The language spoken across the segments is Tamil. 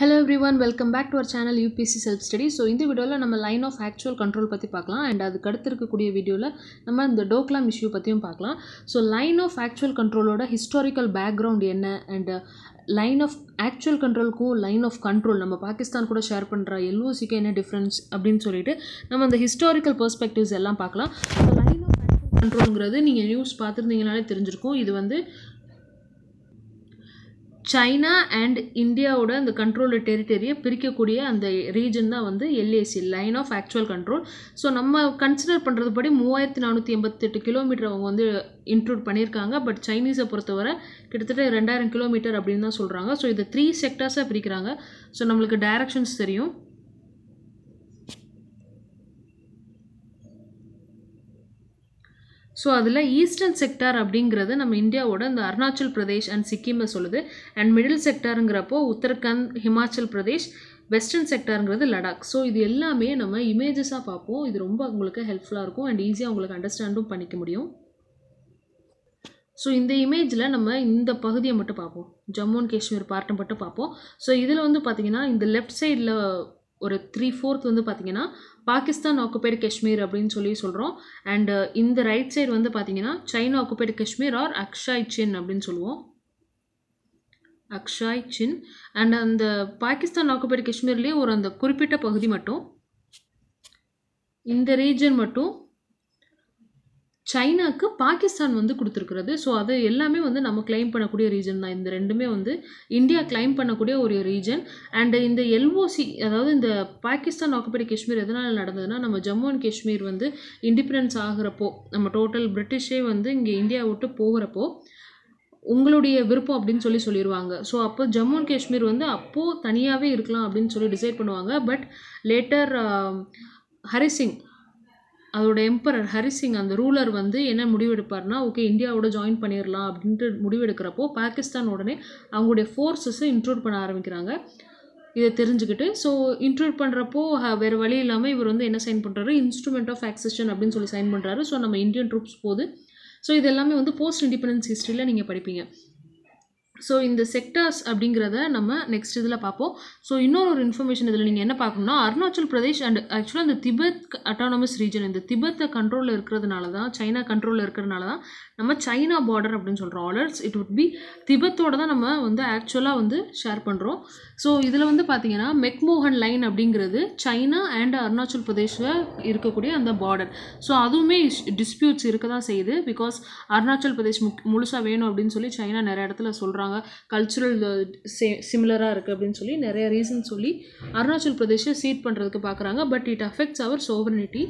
Hello everyone welcome back to our channel UPSC self study so இந்த வீடியோவில் நம்ம லைன் ஆஃப் ஆக்சுவல் கண்ட்ரோல் பற்றி பார்க்கலாம் அண்ட் அதுக்கு அடுத்து இருக்கக்கூடிய வீடியோவில் நம்ம இந்த டோக்லாம் இஷ்யூ பற்றியும் பார்க்கலாம் ஸோ லைன் ஆஃப் ஆக்சுவல் கண்ட்ரோலோட ஹிஸ்டாரிக்கல் பேக்ரவுண்ட் என்ன அண்ட் லைன் ஆஃப் ஆக்சுவல் கண்ட்ரோலுக்கும் லைன் ஆஃப் கண்ட்ரோல் நம்ம பாகிஸ்தான் கூட ஷேர் பண்ணுற எல்ஓசிக்கு என்ன டிஃப்ரென்ஸ் அப்படின்னு சொல்லிட்டு நம்ம அந்த ஹிஸ்டாரிக்கல் பர்ஸ்பெக்டிவ்ஸ் எல்லாம் பார்க்கலாம் ஸோ லைன் ஆஃப் ஆக்சுவல் கண்ட்ரோலுங்கிறது நீங்கள் நியூஸ் பார்த்துருந்தீங்கனாலே தெரிஞ்சிருக்கும் இது வந்து சைனா அண்ட் இந்தியாவோட அந்த கண்ட்ரோல் டெரிட்டரியை பிரிக்கக்கூடிய அந்த ரீஜன் தான் வந்து LAC line of actual control so நம்ம கன்சிடர் பண்ணுறது படி மூவாயிரத்தி நானூற்றி எண்பத்தெட்டு கிலோமீட்டர் அவங்க வந்து இன்க்ளூட் பண்ணியிருக்காங்க பட் சைனீஸை பொறுத்தவரை கிட்டத்தட்ட ரெண்டாயிரம் கிலோமீட்டர் அப்படின்னு தான் சொல்கிறாங்க ஸோ இதை த்ரீ செக்டர்ஸாக பிரிக்கிறாங்க ஸோ நம்மளுக்கு டைரக்ஷன்ஸ் தெரியும் ஸோ அதில் ஈஸ்டர்ன் செக்டார் அப்படிங்கிறது நம்ம இந்தியாவோட இந்த அருணாச்சல் பிரதேஷ் அண்ட் சிக்கிமை சொல்லுது அண்ட் மிடில் செக்டாருங்கிறப்போ உத்தரகாண்ட் ஹிமாச்சல் பிரதேஷ் வெஸ்டர்ன் செக்டாருங்கிறது லடாக் ஸோ இது எல்லாமே நம்ம இமேஜஸாக பார்ப்போம் இது ரொம்ப உங்களுக்கு ஹெல்ப்ஃபுல்லாக இருக்கும் அண்ட் ஈஸியாக உங்களுக்கு அண்டர்ஸ்டாண்டும் பண்ணிக்க முடியும் ஸோ இந்த இமேஜில் நம்ம இந்த பகுதியை மட்டும் பார்ப்போம் ஜம்மு அண்ட் காஷ்மீர் பார்ட்டை மட்டும் பார்ப்போம் ஸோ இதில் வந்து பார்த்திங்கன்னா இந்த லெஃப்ட் சைடில் ஒரு த்ரீ ஃபோர்த் வந்து பார்த்தீங்கன்னா பாகிஸ்தான் ஆக்குபைடு காஷ்மீர் அப்படின்னு சொல்லி சொல்கிறோம் அண்டு uh, இந்த ரைட் சைடு வந்து பார்த்தீங்கன்னா China occupied Kashmir or Aksai Chin அப்படின்னு சொல்லுவோம் அக்ஷாய் சின் அண்ட் அந்த பாகிஸ்தான் ஆக்குபைடு காஷ்மீர்லேயே ஒரு அந்த குறிப்பிட்ட பகுதி மட்டும் இந்த ரீஜன் மட்டும் சைனாக்கு பாகிஸ்தான் வந்து கொடுத்துருக்குறது ஸோ அது எல்லாமே வந்து நம்ம கிளைம் பண்ணக்கூடிய ரீஜன் தான் இந்த ரெண்டுமே வந்து இந்தியா கிளைம் பண்ணக்கூடிய ஒரு ரீஜன் அண்டு இந்த எல்ஓசி அதாவது இந்த பாகிஸ்தான் ஆக்குபைடு காஷ்மீர் எதனால் நடந்ததுன்னா நம்ம ஜம்மு அண்ட் காஷ்மீர் வந்து இண்டிபெண்டன்ஸ் ஆகிறப்போ நம்ம டோட்டல் பிரிட்டிஷே வந்து இங்கே இந்தியா விட்டு போகிறப்போ உங்களுடைய விருப்பம் அப்படின்னு சொல்லி சொல்லிடுவாங்க ஸோ அப்போ ஜம்மு அண்ட் காஷ்மீர் வந்து அப்போது தனியாகவே இருக்கலாம் அப்படின்னு சொல்லி டிசைட் பண்ணுவாங்க பட் லேட்டர் ஹரிசிங் அதோட எம்பரர் ஹரிசிங் அந்த ரூலர் வந்து என்ன முடிவெடுப்பார்னா ஓகே இந்தியாவோட ஜாயின் பண்ணிடலாம் அப்படின்ட்டு முடிவெடுக்கிறப்போ பாகிஸ்தான் உடனே அவங்களுடைய ஃபோர்ஸஸை இன்க்ளூட் பண்ண ஆரம்பிக்கிறாங்க இதை தெரிஞ்சுக்கிட்டு ஸோ இன்க்ளூட் பண்ணுறப்போ வேறு வழி இல்லாமல் இவர் வந்து என்ன சைன் பண்ணுறாரு இன்ஸ்ட்ருமெண்ட் ஆஃப் ஆக்சிஷன் அப்படின்னு சொல்லி சைன் பண்ணுறாரு ஸோ நம்ம இந்தியன் ட்ரூப்ஸ் போகுது ஸோ இது எல்லாமே வந்து போஸ்ட் இண்டிபெண்டன்ஸ் ஹிஸ்ட்ரியில் நீங்கள் படிப்பீங்க ஸோ இந்த செக்டர்ஸ் அப்படிங்கிறத நம்ம நெக்ஸ்ட் இதில் பார்ப்போம் ஸோ இன்னொரு ஒரு இன்ஃபர்மேஷன் இதில் நீங்கள் என்ன பார்க்கணும்னா அருணாச்சல் பிரதேஷ் அண்ட் ஆக்சுவலாக இந்த திபெத் அட்டானமஸ் ரீஜன் இந்த திபெத்தை கண்ட்ரோலில் இருக்கிறதுனால தான் சைனா கண்ட்ரோலில் இருக்கிறதுனால தான் நம்ம சைனா பார்டர் அப்படின்னு சொல்கிறோம் ஆலர்ஸ் இட் உட் பி திபெத்தோட தான் நம்ம வந்து ஆக்சுவலாக வந்து ஷேர் பண்ணுறோம் ஸோ இதில் வந்து பார்த்தீங்கன்னா மெக்மோகன் லைன் அப்படிங்கிறது சைனா அண்ட் அருணாச்சல் பிரதேஷில் இருக்கக்கூடிய அந்த பார்டர் ஸோ அதுவுமே டிஸ்பியூட்ஸ் இருக்க தான் செய்யுது பிகாஸ் அருணாச்சல் பிரதேஷ் முழுசாக வேணும் அப்படின்னு சொல்லி சைனா நிறைய இடத்துல சொல்கிறாங்க பண்ணுறாங்க கல்ச்சுரல் சே சிமிலராக இருக்குது அப்படின்னு சொல்லி நிறைய ரீசன் சொல்லி அருணாச்சல் பிரதேஷை சீட் பண்ணுறதுக்கு பார்க்குறாங்க but it affects our sovereignty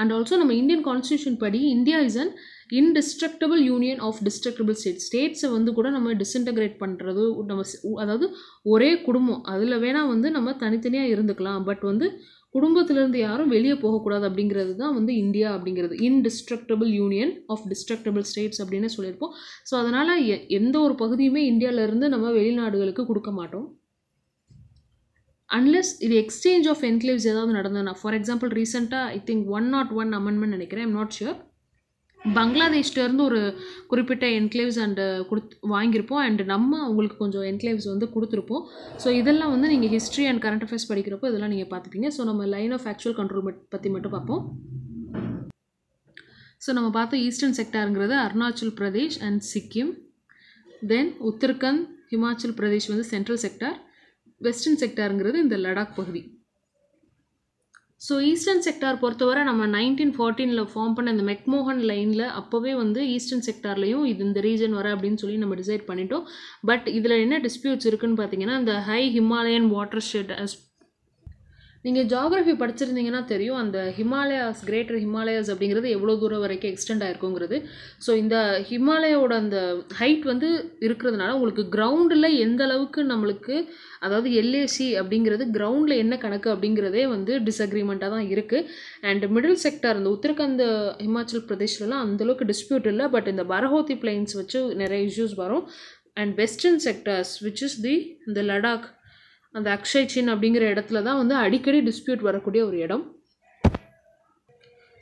and also நம்ம இந்தியன் கான்ஸ்டியூஷன் படி India is an indestructible union of destructible state ஸ்டேட்ஸை வந்து கூட நம்ம டிஸ்இன்டகிரேட் பண்ணுறது நம்ம அதாவது ஒரே குடும்பம் அதில் வேணால் வந்து நம்ம தனித்தனியாக இருந்துக்கலாம் பட் வந்து குடும்பத்திலேருந்து யாரும் வெளியே போகக்கூடாது அப்படிங்கிறது தான் வந்து இந்தியா அப்படிங்கிறது indestructible union of destructible states அப்படின்னு சொல்லியிருப்போம் ஸோ அதனால் எந்த ஒரு பகுதியுமே இந்தியாவிலேருந்து நம்ம வெளிநாடுகளுக்கு கொடுக்க மாட்டோம் அன்லெஸ் இது எக்ஸ்சேஞ்ச் ஆஃப் என்க்ளேவ்ஸ் ஏதாவது நடந்ததுன்னா ஃபார் எக்ஸாம்பிள் ரீசெண்டாக I think one not one amendment நினைக்கிறேன் ஐம் நாட் ஷியூர் பங்களாதேஷ்லேருந்து ஒரு குறிப்பிட்ட என்க்ளேவ்ஸ் அண்டு கொடுத்து வாங்கியிருப்போம் அண்டு நம்ம உங்களுக்கு கொஞ்சம் என்க்ளேவ்ஸ் வந்து கொடுத்துருப்போம் ஸோ இதெல்லாம் வந்து நீங்கள் ஹிஸ்ட்ரி அண்ட் கரண்ட் அஃபேர்ஸ் படிக்கிறப்போ இதெல்லாம் நீங்கள் பார்த்துப்பீங்க ஸோ நம்ம லைன் ஆஃப் ஆக்சுவல் கண்ட்ரோல் பற்றி மட்டும் பார்ப்போம் ஸோ நம்ம பார்த்தோம் ஈஸ்டர்ன் செக்டாருங்கிறது அருணாச்சல் பிரதேஷ் அண்ட் சிக்கிம் தென் உத்தரகண்ட் ஹிமாச்சல் பிரதேஷ் வந்து சென்ட்ரல் செக்டார் வெஸ்டர்ன் செக்டாருங்கிறது இந்த லடாக் பகுதி ஸோ ஈஸ்டர்ன் செக்டார் பொறுத்தவரை நம்ம நைன்டீன் ஃபார்ட்டீனில் ஃபார்ம் பண்ண இந்த மெக்மோகன் லைனில் அப்போவே வந்து ஈஸ்டர்ன் செக்டார்லேயும் இது இந்த ரீஜன் வர அப்படின்னு சொல்லி நம்ம டிசைட் பண்ணிட்டோம் பட் இதில் என்ன டிஸ்பியூட்ஸ் இருக்குதுன்னு பார்த்தீங்கன்னா இந்த ஹை ஹிமாலயன் வாட்டர் ஷெட் நீங்கள் ஜாகிரஃபி படிச்சிருந்தீங்கன்னா தெரியும் அந்த ஹிமாலயாஸ் கிரேட்டர் ஹிமாலயாஸ் அப்படிங்கிறது எவ்வளோ தூரம் வரைக்கும் எக்ஸ்டெண்ட் ஆயிருக்குங்கிறது ஸோ இந்த ஹிமாலயோட அந்த ஹைட் வந்து இருக்கிறதுனால உங்களுக்கு கிரவுண்டில் எந்த அளவுக்கு நம்மளுக்கு அதாவது எல்ஏசி அப்படிங்கிறது கிரவுண்டில் என்ன கணக்கு அப்படிங்கிறதே வந்து டிஸ்அக்ரிமெண்ட்டாக தான் இருக்குது அண்ட் மிடில் செக்டர் அந்த உத்தரகாண்ட் ஹிமாச்சல் பிரதேஷ்லலாம் அந்தளவுக்கு டிஸ்பியூட் இல்லை பட் இந்த பரஹோத்தி பிளைன்ஸ் வச்சு நிறைய இஷ்யூஸ் வரும் and western sectors which is the இந்த லடாக் அந்த அக்ஷய் சின் அப்படிங்கிற இடத்துல தான் வந்து அடிக்கடி டிஸ்பியூட் வரக்கூடிய ஒரு இடம்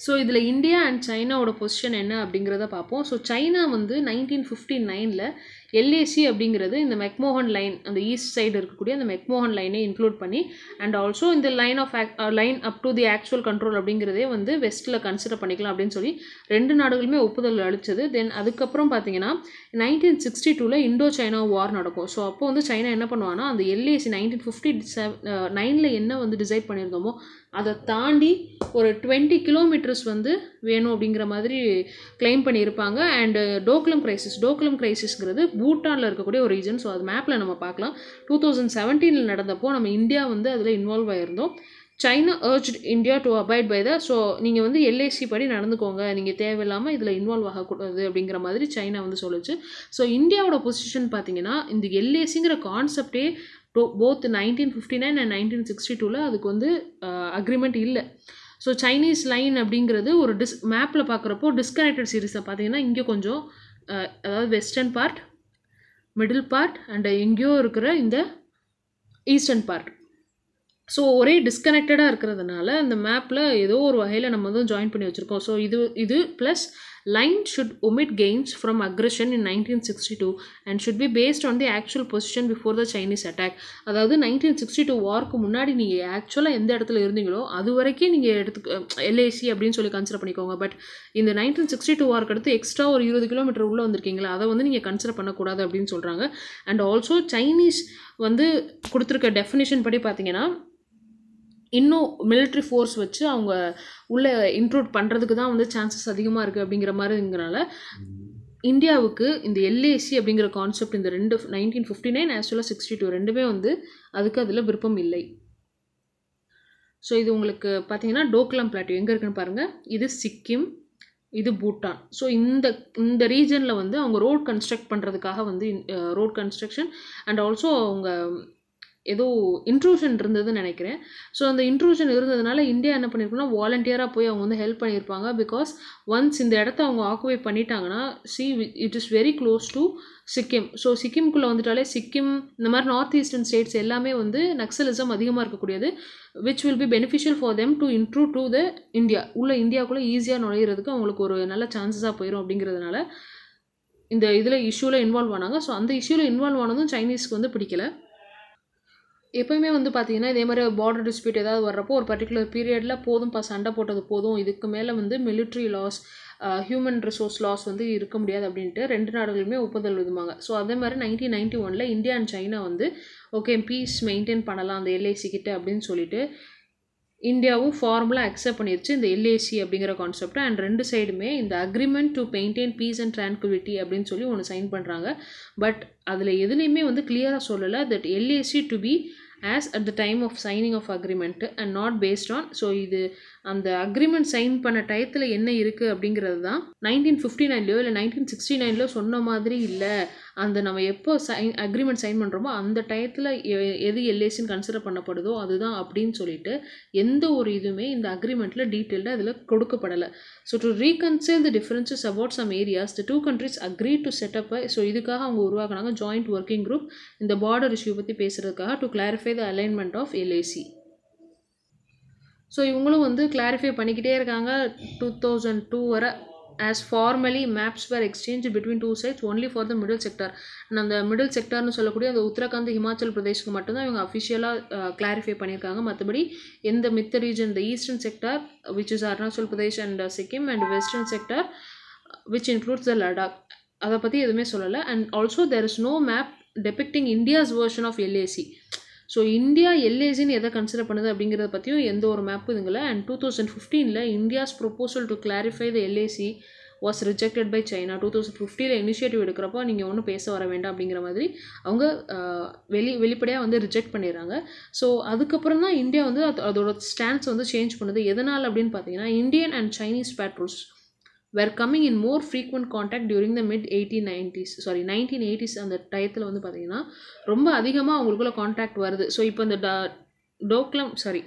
ஸோ இதில் இந்தியா அண்ட் சைனாவோட பொசிஷன் என்ன அப்படிங்கிறத பார்ப்போம் ஸோ சைனா வந்து நைன்டீன் ஃபிஃப்டி நைனில் எல்ஏசி அப்படிங்கிறது இந்த மெக்மோகன் லைன் அந்த ஈஸ்ட் சைடு இருக்கக்கூடிய அந்த மெக்மோகன் லைனை இன்க்ளூட் பண்ணி அண்ட் ஆல்சோ இந்த line of line up to the actual control அப்படிங்கிறதே வந்து வெஸ்ட்டில் கன்சிடர் பண்ணிக்கலாம் அப்படின்னு சொல்லி ரெண்டு நாடுகளுமே ஒப்புதல் அளித்தது தென் அதுக்கப்புறம் பார்த்தீங்கன்னா நைன்டீன் சிக்ஸ்டி டூவில் இண்டோ சைனா வார் நடக்கும் ஸோ அப்போ வந்து சைனா என்ன பண்ணுவான்னா அந்த எல்ஏசி நைன்டீன் ஃபிஃப்டி செவன் நைனில் என்ன வந்து டிசைட் பண்ணியிருந்தோமோ அதை தாண்டி ஒரு டுவெண்ட்டி கிலோமீட்டர்ஸ் வந்து வேணும் அப்படிங்கிற மாதிரி கிளைம் பண்ணியிருப்பாங்க அண்டு டோக்லம் க்ரைசிஸ் டோக்லம் க்ரைசிஸ்ங்கிறது பூட்டானில் இருக்கக்கூடிய ஒரு ரீஜன் ஸோ அது மேப்பில் நம்ம பார்க்கலாம் டூ தௌசண்ட் செவன்டீனில் நடந்தப்போ நம்ம இந்தியா வந்து அதில் இன்வால்வ் ஆகிருந்தோம் China urged India to avoid by the so நீங்கள் வந்து எல்ஐசி படி நடந்துக்கோங்க நீங்கள் தேவையில்லாமல் இதில் இன்வால்வ் ஆகக்கூடாது அப்படிங்கிற மாதிரி சைனா வந்து சொல்லிச்சு ஸோ இந்தியாவோட பொசிஷன் பார்த்தீங்கன்னா இந்த எல்ஏசிங்கிற கான்செப்டே to both nineteen fifty nine and nineteen sixty டூவில் அதுக்கு வந்து அக்ரிமெண்ட் இல்லை ஸோ சைனீஸ் லைன் அப்படிங்கிறது ஒரு டிஸ் மேப்பில் பார்க்குறப்போ டிஸ்கனெக்டட் சீரீஸை பார்த்தீங்கன்னா இங்கே கொஞ்சம் அதாவது western part middle part and எங்கேயோ இருக்கிற இந்த ஈஸ்டர்ன் பார்ட் ஸோ ஒரே டிஸ்கனெக்டடாக இருக்கிறதுனால அந்த மேப்பில் ஏதோ ஒரு வகையில் நம்ம வந்து ஜாயின் பண்ணி வச்சுருக்கோம் ஸோ இது இது plus Line should omit gains from aggression in 1962 and should be based on the actual position before the Chinese attack. அதாவது நைன்டீன் சிக்ஸ்டி டூ வார்க்கு முன்னாடி நீங்கள் ஆக்சுவலாக எந்த இடத்துல இருந்தீங்களோ அது வரைக்கும் நீங்கள் எடுத்து எல்ஏசி அப்படின்னு சொல்லி கன்சிடர் பண்ணிக்கோங்க பட் இந்த நைன்டீன் சிக்ஸ்டி டூ வார்க்கு அடுத்து எக்ஸ்ட்ரா ஒரு இருபது கிலோமீட்டர் உள்ளே வந்திருக்கீங்களா அதை வந்து நீங்கள் கன்சிடர் பண்ணக்கூடாது அப்படின்னு சொல்கிறாங்க அண்ட் ஆல்சோ சைனீஸ் வந்து கொடுத்துருக்க டெஃபினேஷன் படி பார்த்தீங்கன்னா இன்னும் மிலிட்ரி ஃபோர்ஸ் வச்சு அவங்க உள்ளே இன்க்ளூட் பண்ணுறதுக்கு தான் வந்து சான்சஸ் அதிகமாக இருக்குது அப்படிங்கிற மாதிரிங்கிறனால இந்தியாவுக்கு இந்த எல்ஏசி அப்படிங்கிற கான்செப்ட் இந்த ரெண்டு நைன்டீன் ஃபிஃப்டி நைன் ஆக்சுவலாக சிக்ஸ்டி டூ ரெண்டுமே வந்து அதுக்கு அதில் விருப்பம் இல்லை ஸோ இது உங்களுக்கு பார்த்தீங்கன்னா டோக்லாம் பிளாட்டி எங்கே இருக்குன்னு பாருங்கள் இது சிக்கிம் இது பூட்டான் ஸோ இந்த இந்த ரீஜனில் வந்து அவங்க ரோட் கன்ஸ்ட்ரக்ட் பண்ணுறதுக்காக வந்து ரோட் கன்ஸ்ட்ரக்ஷன் அண்ட் ஆல்சோ அவங்க ஏதோ இன்ட்ரூஷன் இருந்ததுன்னு நினைக்கிறேன் ஸோ அந்த இன்ட்ரூஷன் இருந்ததுனால இந்தியா என்ன பண்ணியிருக்குன்னா வாலண்டியராக போய் அவங்க வந்து ஹெல்ப் பண்ணியிருப்பாங்க பிகாஸ் ஒன்ஸ் இந்த இடத்த அவங்க ஆக்குபை பண்ணிட்டாங்கன்னா see it is very close to Sikkim so சிக்கிம்குள்ளே வந்துட்டாலே சிக்கிம் இந்த மாதிரி நார்த் ஈஸ்டர்ன் ஸ்டேட்ஸ் எல்லாமே வந்து நக்சலிசம் அதிகமாக இருக்கக்கூடியது which will be beneficial for them to intrude the India உள்ளே இந்தியாவுக்குள்ளே ஈஸியாக நுழையிறதுக்கு அவங்களுக்கு ஒரு நல்ல சான்சஸாக போயிடும் அப்படிங்கிறதுனால இந்த இதில் இஷ்யூவில் இன்வால்வ் ஆனாங்க ஸோ அந்த இஷ்யூவில் இன்வால்வ் ஆனதும் சைனீஸ்க்கு வந்து பிடிக்கலை எப்போயுமே வந்து பார்த்திங்கன்னா இதே மாதிரி பார்டர் டிஸ்பியூட் ஏதாவது வர்றப்போ ஒரு பர்டிகுலர் பீரியடில் இப்போ சண்டை போட்டது போதும் இதுக்கு மேலே வந்து military loss human resource loss வந்து இருக்க முடியாது அப்படின்ட்டு ரெண்டு நாடுகளுமே ஒப்புதல் விதுமாங்க ஸோ அதே மாதிரி நைன்டீன் நைன்ட்டி ஒனில் இந்தியா அண்ட் சைனா வந்து ஓகே பீஸ் மெயின்டைன் பண்ணலாம் அந்த எல்ஐசி கிட்ட அப்படின்னு சொல்லிட்டு இந்தியாவும் ஃபார்முலா அக்செப்ட் பண்ணிருச்சு இந்த எல்ஏசி அப்படிங்கிற கான்செப்டை அண்ட் ரெண்டு சைடுமே இந்த agreement to maintain peace and tranquility அப்படின்னு சொல்லி ஒன்று சைன் பண்ணுறாங்க பட் அதில் எதுலேயுமே வந்து கிளியராக சொல்லலை that LAC to be as at the time of signing of agreement and not based on so இது அந்த அக்ரிமெண்ட் சைன் பண்ண டயத்தில் என்ன இருக்குது அப்படிங்கிறது தான் நைன்டீன் ஃபிஃப்டி நைன்லையோ இல்லை நைன்டீன் சிக்ஸ்டி நைன்லையோ சொன்ன மாதிரி இல்லை அந்த நம்ம எப்போ சைன் அக்ரிமெண்ட் சைன் பண்ணுறோமோ அந்த டயத்தில் எது எல்ஏசின்னு கன்சிடர் பண்ணப்படுதோ அதுதான் அப்படின்னு சொல்லிட்டு எந்த ஒரு இதுவுமே இந்த அக்ரிமெண்ட்டில் டீட்டெயில்டாக இதில் கொடுக்கப்படலை so to reconcile the differences about some areas the two countries agree to set up so இதுக்காக அவங்க உருவாக்குனாங்க ஜாயிண்ட் ஒர்க்கிங் குரூப் இந்த பார்டர் இஷ்யூ பற்றி பேசுகிறதுக்காக to clarify the alignment of LAC so இவங்களும் வந்து கிளாரிஃபை பண்ணிக்கிட்டே இருக்காங்க டூ தௌசண்ட் டூ வரை as formally maps were exchange between two sides only for the middle sector and அந்த மிடில் செக்டர்னு சொல்லக்கூடிய அந்த உத்தரகாண்ட் ஹிமாச்சல் பிரதேஷ்க்கு மட்டும்தான் இவங்க அஃபிஷியலாக கிளாரிஃபை பண்ணியிருக்காங்க மற்றபடி எந்த மித்த ரீஜன் இந்த eastern sector which is Arunachal Pradesh and Sikkim and western sector which includes the Ladakh அதை பற்றி எதுவுமே சொல்லலை and also there is no map depicting India's version of LAC so India எல்ஏசின்னு எதை கன்சிடர் பண்ணுது அப்படிங்கிறத பற்றியும் எந்த ஒரு மேப்பும் இதுங்கள அண்ட் டூ தௌசண்ட் ஃபிஃப்டீனில் India's proposal to clarify the LAC was rejected by China two thousand ஃபிஃப்டியில் இனிஷியேட்டிவ் எடுக்கிறப்போ நீங்கள் ஒன்றும் பேச வர வேண்டாம் அப்படிங்கிற மாதிரி அவங்க வெளி வெளிப்படையாக வந்து ரிஜெக்ட் பண்ணிடுறாங்க ஸோ அதுக்கப்புறம் தான் இந்தியா வந்து அதோட ஸ்டாண்ட்ஸ் வந்து சேஞ்ச் பண்ணுது எதனால் அப்படின்னு பார்த்தீங்கன்னா Indian and Chinese patrols were coming in more frequent contact during the mid eighteen nineties sorry nineteen eighties அந்த டயத்தில் வந்து பார்த்தீங்கன்னா ரொம்ப அதிகமாக அவங்களுக்குள்ள காண்டாக்ட் வருது ஸோ இப்போ இந்த டோக்லம் சாரி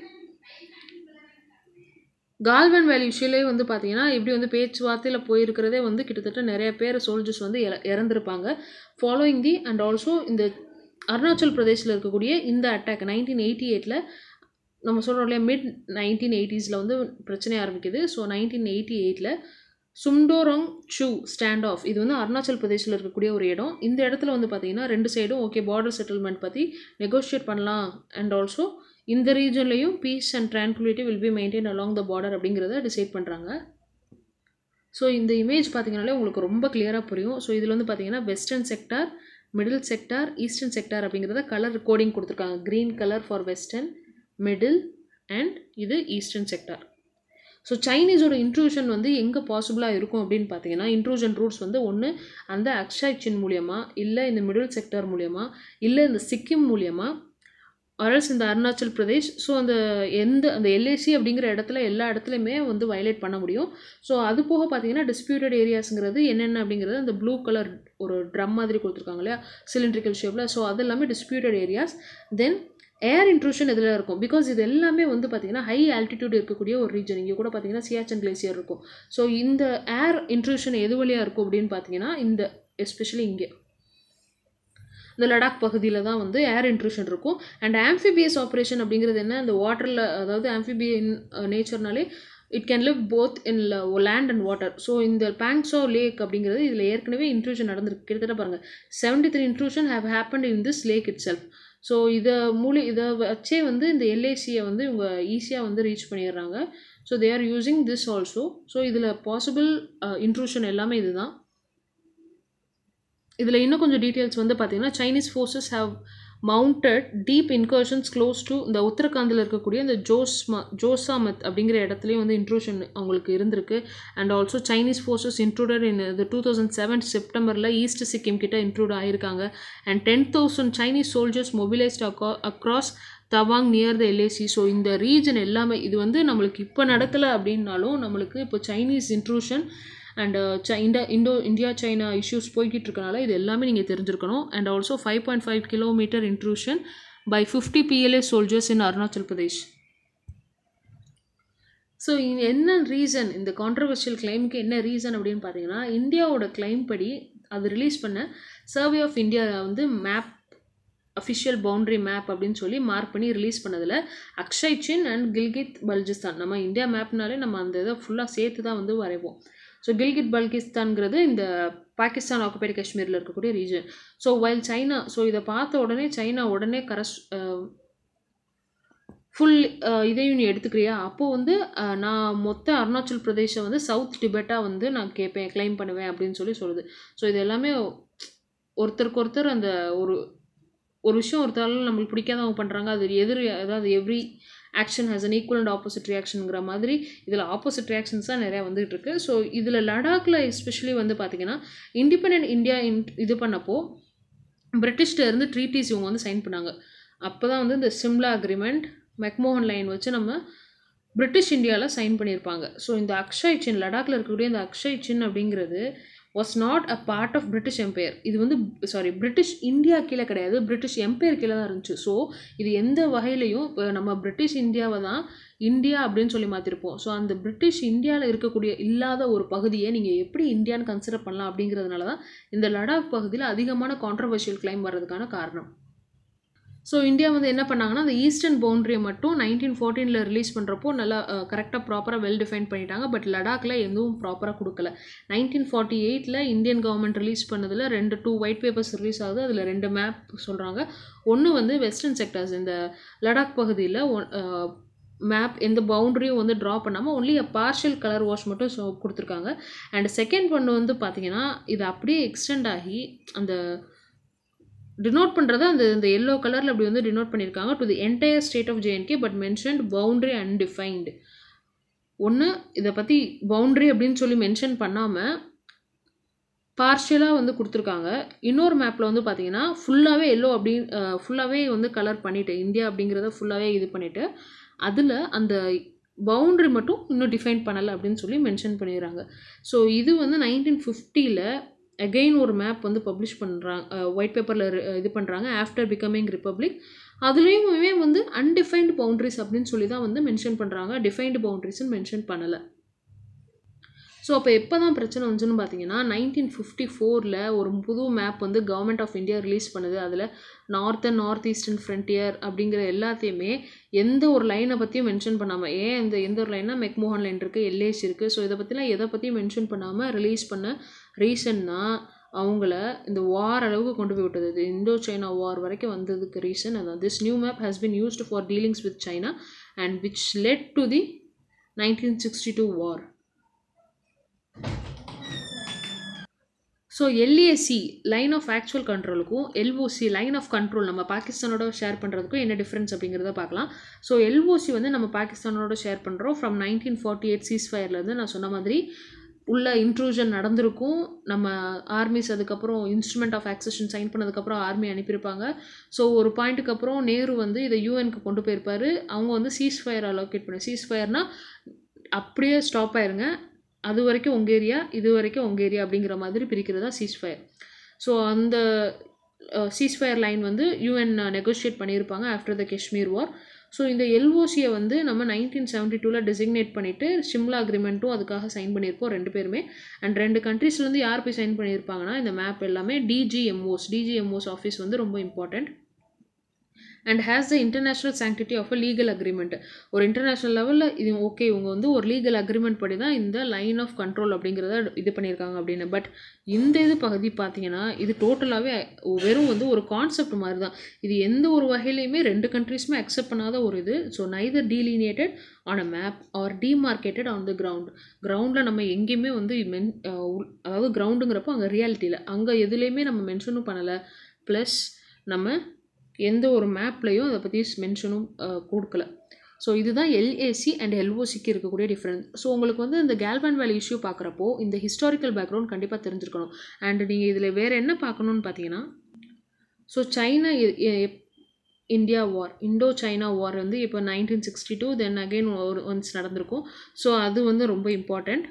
கால்வன் வேலி விஷயிலே வந்து பார்த்தீங்கன்னா இப்படி வந்து பேச்சுவார்த்தையில் போயிருக்கிறதே வந்து கிட்டத்தட்ட நிறைய பேர் சோல்ஜர்ஸ் வந்து இறந்துருப்பாங்க ஃபாலோயிங் தி அண்ட் ஆல்சோ இந்த அருணாச்சல் பிரதேசில் இருக்கக்கூடிய இந்த அட்டாக் நைன்டீன் எயிட்டி எயிட்டில் நம்ம சொல்கிறோம் இல்லையா மிட் நைன்டீன் எயிட்டிஸில் வந்து பிரச்சனை ஆரம்பிக்குது ஸோ நைன்டீன் எயிட்டி எயிட்டில் சும்டோரங் ஷூ ஸ்டாண்ட் ஆஃப் இது வந்து அருணாச்சல் பிரதேசில் இருக்கக்கூடிய ஒரு இடம் இந்த இடத்துல வந்து பார்த்தீங்கன்னா ரெண்டு சைடும் ஓகே பார்டர் செட்டில்மெண்ட் பற்றி நெகோஷியேட் பண்ணலாம் அண்ட் ஆல்சோ இந்த ரீஜன்லேயும் peace and tranquility will be maintain along the border அப்படிங்கிறத டிசைட் பண்ணுறாங்க ஸோ இந்த இமேஜ் பார்த்தீங்கன்னாலே உங்களுக்கு ரொம்ப கிளியராக புரியும் ஸோ இதில் வந்து பார்த்தீங்கன்னா western sector middle sector eastern sector அப்படிங்கிறத கலர் கோடிங் கொடுத்துருக்காங்க green colour for western middle and இது ஈஸ்டர்ன் செக்டார் ஸோ சைனீஸோட இன்ட்ரூஷன் வந்து எங்கே பாசிபிளாக இருக்கும் அப்படின்னு பார்த்தீங்கன்னா இன்ட்ரூஷன் ரூட்ஸ் வந்து ஒன்று அந்த அக்ஷய் சின் மூலியமாக இல்லை இந்த மிடில் செக்டர் மூலியமாக இல்லை இந்த சிக்கிம் மூலியமாக அரல்ஸ் இந்த அருணாச்சல் பிரதேஷ் ஸோ அந்த எந்த அந்த எல்ஏசி அப்படிங்கிற இடத்துல எல்லா இடத்துலையுமே வந்து வயலேட் பண்ண முடியும் ஸோ அது போக பார்த்தீங்கன்னா டிஸ்பியூட்டட் ஏரியாஸுங்கிறது என்னென்ன அப்படிங்கிறது அந்த ப்ளூ கலர் ஒரு ட்ரம் மாதிரி கொடுத்துருக்காங்க இல்லையா சிலிண்ட்ரிக்கல் ஷேப்பில் ஸோ அது எல்லாமே disputed areas then air intrusion இதில் இருக்கும் பிகாஸ் இது எல்லாமே வந்து பார்த்திங்கன்னா ஹை ஆல்டிடியூட் இருக்கக்கூடிய ஒரு ரீஜன் இங்கே கூட பார்த்தீங்கன்னா சியாச்சன் கிளேசியர் இருக்கும் ஸோ இந்த ஏர் இன்ட்ரூஷன் எது வழியாக இருக்கும் அப்படின்னு பார்த்தீங்கன்னா இந்த எஸ்பெஷலி இங்கே இந்த லடாக் பகுதியில் தான் வந்து ஏர் இன்ட்ரூஷன் இருக்கும் அண்ட் ஆம்ஃபிபியஸ் ஆப்ரேஷன் அப்படிங்கிறது என்ன இந்த வாட்டரில் அதாவது ஆம்ஃபிபியன் நேச்சர்னாலே it can live both in land and water so இந்த பேங்க்ஸோ லேக் அப்படிங்கிறது இதில் ஏற்கனவே இன்ட்ரூஷன் நடந்திருக்கு கிட்டத்தட்ட பாருங்கள் seventy three intrusion have happen in this lake itself so இதை மூலி இதை வச்சே வந்து இந்த எல்ஐசியை வந்து இவங்க ஈஸியாக வந்து ரீச் பண்ணிடுறாங்க so they are using this also so இதில் பாசிபிள் இன்ட்ரூஷன் எல்லாமே இதுதான் இதில் இன்னும் கொஞ்சம் டீட்டெயில்ஸ் வந்து பார்த்தீங்கன்னா Chinese forces have mounted deep incursions close to இந்த உத்தரகாண்டில் இருக்கக்கூடிய இந்த ஜோஸ்மா ஜோசாமத் அப்படிங்கிற இடத்துலையும் வந்து இன்ட்ரூஷன் அவங்களுக்கு இருந்திருக்கு and also Chinese forces intruded in இந்த டூ தௌசண்ட் செவன் செப்டம்பரில் ஈஸ்ட் சிக்கிம் கிட்ட இன்க்ளூட் ஆயிருக்காங்க and ten thousand Chinese soldiers mobilised அக்ரா across Tawang near the LAC so இந்த ரீஜன் எல்லாமே இது வந்து நம்மளுக்கு இப்போ நடக்கலை அப்படின்னாலும் நம்மளுக்கு இப்போ சைனீஸ் இன்ட்ரூஷன் அண்ட் uh, இந்த இண்டோ இந்தியா சைனா இஷ்யூஸ் போய்கிட்டு இருக்கனால இது எல்லாமே நீங்கள் தெரிஞ்சிருக்கணும் and also five point five kilometre intrusion by fifty PLA soldiers in Arunachal Pradesh so என்ன ரீசன் இந்த கான்ட்ரவர்ஷியல் கிளைமுக்கு என்ன ரீசன் அப்படின்னு பார்த்தீங்கன்னா இந்தியாவோட கிளைம் படி அது ரிலீஸ் பண்ண சர்வே ஆஃப் இந்தியா வந்து மேப் அஃபிஷியல் பவுண்ட்ரி மேப் அப்படின்னு சொல்லி மார்க் பண்ணி ரிலீஸ் பண்ணதில் அக்ஷய் சின் அண்ட் கில்கித் பல்ஜிஸ்தான் நம்ம இந்தியா மேப்னாலே நம்ம அந்த இதை ஃபுல்லாக சேர்த்து தான் வந்து வரைவோம் ஸோ கில்கிட் பல்கிஸ்தான்கிறது இந்த பாகிஸ்தான் ஆக்குபைடு காஷ்மீரில் இருக்கக்கூடிய region so while China so இதை பார்த்த உடனே சைனா உடனே கரஸ் ஃபுல் இதையும் நீ எடுத்துக்கிறியா அப்போது வந்து நான் மொத்த அருணாச்சல் பிரதேசம் வந்து சவுத் டிபெட்டாக வந்து நான் கேட்பேன் கிளைம் பண்ணுவேன் அப்படின்னு சொல்லி சொல்லுது ஸோ இது எல்லாமே ஒருத்தருக்கு ஒருத்தர் அந்த ஒரு ஒரு விஷயம் ஒருத்தாலும் நம்மளுக்கு பிடிக்காதவங்க பண்ணுறாங்க அது எதிர் அதாவது every action has an equal and opposite ரியாக்ஷனுங்கிற மாதிரி இதில் ஆப்போசிட் ரியாக்ஷன்ஸ் தான் நிறையா வந்துகிட்டு இருக்கு ஸோ இதில் லடாக்கில் எஸ்பெஷலி வந்து பார்த்திங்கன்னா இண்டிபெண்ட் இந்தியா இன் இது பண்ணப்போ பிரிட்டிஷ்ட இருந்து ட்ரீட்டிஸ் இவங்க வந்து சைன் பண்ணாங்க அப்போ தான் வந்து இந்த சிம்லா அக்ரிமெண்ட் மெக்மோகன் லைன் வச்சு நம்ம பிரிட்டிஷ் இந்தியாவில் சைன் பண்ணியிருப்பாங்க ஸோ இந்த அக்ஷய் சின் லடாக்கில் இருக்கக்கூடிய இந்த அக்ஷய் சின் அப்படிங்கிறது was not a part of British empire இது வந்து சாரி பிரிட்டிஷ் இந்தியா கீழே கிடையாது பிரிட்டிஷ் எம்பையர் கீழே தான் இருந்துச்சு ஸோ இது எந்த வகையிலையும் இப்போ நம்ம பிரிட்டிஷ் இந்தியாவை தான் இந்தியா அப்படின்னு சொல்லி மாற்றிருப்போம் ஸோ அந்த பிரிட்டிஷ் இந்தியாவில் இருக்கக்கூடிய இல்லாத ஒரு பகுதியை நீங்கள் எப்படி இந்தியான்னு கன்சிடர் பண்ணலாம் அப்படிங்கிறதுனால தான் இந்த லடாக் பகுதியில் அதிகமான கான்ட்ரவர்ஷியல் கிளைம் வர்றதுக்கான காரணம் ஸோ இந்தியா வந்து என்ன பண்ணாங்கன்னா அந்த ஈஸ்டர்ன் பவுண்ட்ரியை மட்டும் நைன்டீன் ஃபோர்டீனில் ரிலீஸ் பண்ணுறப்போ நல்லா கரெக்டாக ப்ராப்பராக வெல் டிஃபைன் பண்ணிட்டாங்க பட் லடாக்கில் எதுவும் ப்ராப்பராக கொடுக்கல நைன்டீன் ஃபார்ட்டி எயிட்டில் இந்தியன் கவர்மெண்ட் ரிலீஸ் பண்ணதில் ரெண்டு டூ ஒயிட் பேப்பர்ஸ் ரிலீஸ் ஆகுது அதில் ரெண்டு மேப் சொல்கிறாங்க ஒன்று வந்து வெஸ்டர்ன் செக்டர்ஸ் இந்த லடாக் பகுதியில் மேப் எந்த பவுண்ட்ரியும் வந்து ட்ரா பண்ணாமல் only a partial colour wash மட்டும் ஸோ கொடுத்துருக்காங்க அண்ட் செகண்ட் ஒன்று வந்து பார்த்திங்கன்னா இது அப்படியே எக்ஸ்டெண்ட் ஆகி அந்த டினோட் பண்ணுறது அந்த இந்த எல்லோ கலரில் அப்படி வந்து டினோட் பண்ணியிருக்காங்க to the entire state of J and K but mentioned boundary and ஒன்று இதை பற்றி பவுண்ட்ரி அப்படின்னு சொல்லி மென்ஷன் பண்ணாமல் பார்ஷியலாக வந்து கொடுத்துருக்காங்க இன்னொரு மேப்பில் வந்து பார்த்தீங்கன்னா ஃபுல்லாகவே எல்லோ அப்படி ஃபுல்லாகவே வந்து கலர் பண்ணிவிட்டு இந்தியா அப்படிங்கிறத ஃபுல்லாகவே இது பண்ணிவிட்டு அதில் அந்த பவுண்ட்ரி மட்டும் இன்னும் டிஃபைன் பண்ணலை அப்படின்னு சொல்லி மென்ஷன் பண்ணிடுறாங்க ஸோ இது வந்து நைன்டீன் ஃபிஃப்டியில் அகெயின் ஒரு மேப் வந்து பப்ளிஷ் பண்ணுறாங்க ஒயிட் பேப்பரில் இது பண்ணுறாங்க ஆஃப்டர் பிகமிங் ரிப்பப்ளிக் அதுலேயுமே வந்து அன்டிஃபைன்டு பவுண்ட்ரிஸ் அப்படின்னு சொல்லி தான் வந்து மென்ஷன் பண்ணுறாங்க டிஃபைன்டு பவுண்ட்ரிஸ்ன்னு மென்ஷன் பண்ணலை ஸோ அப்போ எப்போ தான் பிரச்சனை வந்துச்சுன்னு பார்த்தீங்கன்னா நைன்டீன் ஃபிஃப்டி ஃபோரில் ஒரு புது மேப் வந்து கவர்மெண்ட் ஆஃப் இந்தியா ரிலீஸ் பண்ணுது அதில் north and north eastern frontier அப்படிங்கிற எல்லாத்தையுமே எந்த ஒரு லைனை பற்றியும் மென்ஷன் பண்ணாமல் ஏன் இந்த எந்த ஒரு லைனாக மெக்மோகன் லைன் இருக்குது எல்ஏஸ் இருக்குது ஸோ இதை பற்றிலாம் எதை பற்றியும் மென்ஷன் பண்ணாமல் ரிலீஸ் பண்ண ரீசன்னா அவங்கள இந்த வார் அளவுக்கு கொண்டு போய் விட்டது இந்தோ சைனா வார் வரைக்கும் வந்ததுக்கு ரீசன் அதான் this new map has been used for dealings with China and which led to the nineteen sixty two war so LAC line of actual கண்ட்ரோலுக்கும் எல்ஓசி லைன் ஆஃப் கண்ட்ரோல் நம்ம பாகிஸ்தானோட ஷேர் பண்ணுறதுக்கும் என்ன டிஃப்ரென்ஸ் அப்படிங்கிறத பார்க்கலாம் ஸோ எல்ஓசி வந்து நம்ம பாகிஸ்தானோட ஷேர் பண்ணுறோம் ஃப்ரம் நைன்டீன் ஃபார்ட்டி எயிட் சீஸ் ஃபயர்லேருந்து நான் சொன்ன மாதிரி உள்ள இன்ட்ரூஷன் நடந்திருக்கும் நம்ம ஆர்மிஸ் அதுக்கப்புறம் இன்ஸ்ட்ருமெண்ட் ஆஃப் ஆக்சஷன் சைன் பண்ணதுக்கப்புறம் ஆர்மி அனுப்பியிருப்பாங்க ஸோ ஒரு பாயிண்ட்டுக்கு அப்புறம் நேரு வந்து இதை யூஎனுக்கு கொண்டு போயிருப்பார் அவங்க வந்து சீஸ் ஃபயர் அலோகேட் பண்ணி சீஸ் ஃபயர்னால் அப்படியே ஸ்டாப் ஆயிருங்க அது வரைக்கும் உங்கள் ஏரியா இது வரைக்கும் உங்கள் ஏரியா அப்படிங்கிற மாதிரி பிரிக்கிறதா சீஸ்ஃபயர் ஸோ அந்த சீஸ்ஃபயர் லைன் வந்து யூஎன் நெகோஷியேட் பண்ணியிருப்பாங்க after the Kashmir war so இந்த எல்ஓசியை வந்து நம்ம நைன்டீன் செவன்டி டூவில் டெசிக்னேட் பண்ணிவிட்டு சிம்லா அக்ரிமெண்ட்டும் அதுக்காக சைன் பண்ணியிருப்போம் ரெண்டு பேருமே அண்ட் ரெண்டு கண்ட்ரீஸ்லேருந்து யார் போய் சைன் பண்ணியிருப்பாங்கன்னா இந்த மேப் எல்லாமே டிஜிஎம்ஓஸ் டிஜிஎம்ஓஸ் ஆஃபீஸ் வந்து ரொம்ப important and has the international sanctity of a legal agreement ஒரு இன்டர்நேஷ்னல் லெவலில் இது ஓகே இவங்க வந்து ஒரு லீகல் அக்ரிமெண்ட் படி தான் இந்த லைன் ஆஃப் கண்ட்ரோல் அப்படிங்கிறத இது பண்ணியிருக்காங்க அப்படின்னு பட் இந்த இது பகுதி பார்த்தீங்கன்னா இது டோட்டலாகவே வெறும் வந்து ஒரு கான்செப்ட் மாதிரி தான் இது எந்த ஒரு வகையிலையுமே ரெண்டு கண்ட்ரீஸுமே அக்செப்ட் பண்ணாத ஒரு இது so neither delineated on a map or demarcated on the ground கிரவுண்டில் நம்ம எங்கேயுமே வந்து மென் அதாவது கிரவுண்டுங்கிறப்போ அங்கே ரியாலிட்டியில் அங்கே எதுலேயுமே நம்ம மென்ஷனும் பண்ணலை ப்ளஸ் நம்ம எந்த ஒரு மேப்லேயும் அதை பற்றி மென்ஷனும் கொடுக்கல ஸோ இதுதான் எல்ஏசி அண்ட் எல்ஓசிக்கு இருக்கக்கூடிய டிஃப்ரென்ஸ் ஸோ உங்களுக்கு வந்து இந்த கேல்வன் வேலி இஷ்யூ பார்க்குறப்போ இந்த ஹிஸ்டாரிக்கல் பேக்ரவுண்ட் கண்டிப்பாக தெரிஞ்சிருக்கணும் அண்ட் நீங்கள் இதில் வேறு என்ன பார்க்கணுன்னு பார்த்தீங்கன்னா so China India war Indo China war வந்து இப்போ nineteen sixty two then again ஒரு ஒன்ஸ் நடந்திருக்கும் ஸோ அது வந்து ரொம்ப important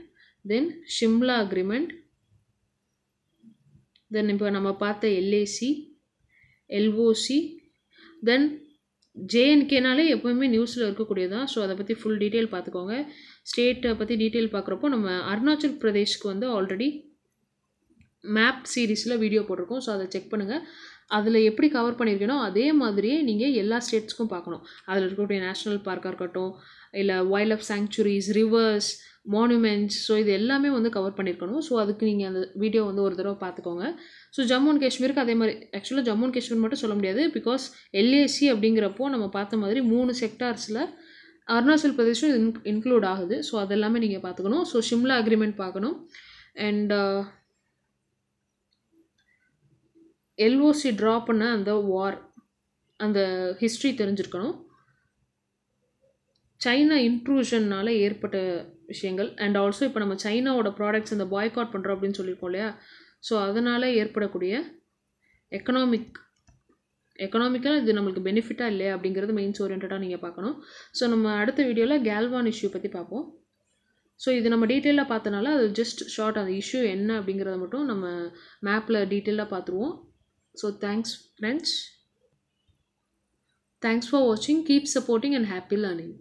then Shimla agreement then இப்போ நம்ம பார்த்த எல்ஏசி எல்ஓசி தென் ஜேஎன்கேனாலே எப்போவுமே நியூஸில் இருக்கக்கூடியது தான் ஸோ அதை பற்றி ஃபுல் டீட்டெயில் பார்த்துக்கோங்க ஸ்டேட்டை பற்றி டீட்டெயில் பார்க்குறப்போ நம்ம அருணாச்சல் பிரதேஷ்க்கு வந்து ஆல்ரெடி மேப் சீரீஸில் வீடியோ போட்டிருக்கோம் ஸோ அதை செக் பண்ணுங்கள் அதில் எப்படி கவர் பண்ணியிருக்கேனோ அதே மாதிரியே நீங்கள் எல்லா ஸ்டேட்ஸ்க்கும் பார்க்கணும் அதில் இருக்கக்கூடிய நேஷ்னல் பார்க்காக இருக்கட்டும் இல்லை wild life sanctuaries rivers monuments so இது எல்லாமே வந்து கவர் பண்ணியிருக்கணும் ஸோ அதுக்கு நீங்கள் அந்த வீடியோ வந்து ஒரு தடவை பார்த்துக்கோங்க ஸோ ஜம்மு அண்ட் காஷ்மீருக்கு அதே மாதிரி ஆக்சுவலாக ஜம்மு அண்ட் காஷ்மீர் மட்டும் சொல்ல முடியாது பிகாஸ் எல்ஏசி அப்படிங்கிறப்போ நம்ம பார்த்த மாதிரி மூணு செக்டார்ஸில் அருணாச்சல் பிரதேஷும் இன் இன்க்ளூட் ஆகுது ஸோ அதெல்லாமே நீங்கள் பார்த்துக்கணும் ஸோ சிம்லா அக்ரிமெண்ட் பார்க்கணும் அண்ட் எல்ஓசி ட்ரா பண்ண அந்த வார் அந்த ஹிஸ்ட்ரி தெரிஞ்சிருக்கணும் சைனா இன்ட்ரூஷன்னால் ஏற்பட்ட விஷயங்கள் அண்ட் ஆல்சோ இப்போ நம்ம சைனாவோட ப்ராடக்ட்ஸ் இந்த பாய்காட் பண்ணுறோம் அப்படின்னு சொல்லியிருக்கோம் இல்லையா ஸோ அதனால் ஏற்படக்கூடிய எக்கனாமிக் எக்கனாமிக்கல் இது நம்மளுக்கு பெனிஃபிட்டாக இல்லையா அப்படிங்கிறது மெயின்ஸ் ஓரியன்டாக நீங்கள் பார்க்கணும் ஸோ நம்ம அடுத்த வீடியோவில் கேல்வான் இஷ்யூ பற்றி பார்ப்போம் ஸோ இது நம்ம டீட்டெயிலாக பார்த்தனால அது ஜஸ்ட் ஷார்ட் அந்த இஷ்யூ என்ன அப்படிங்கிறத மட்டும் நம்ம மேப்பில் டீட்டெயிலாக பார்த்துருவோம் so thanks friends thanks for வாட்சிங் keep supporting and happy learning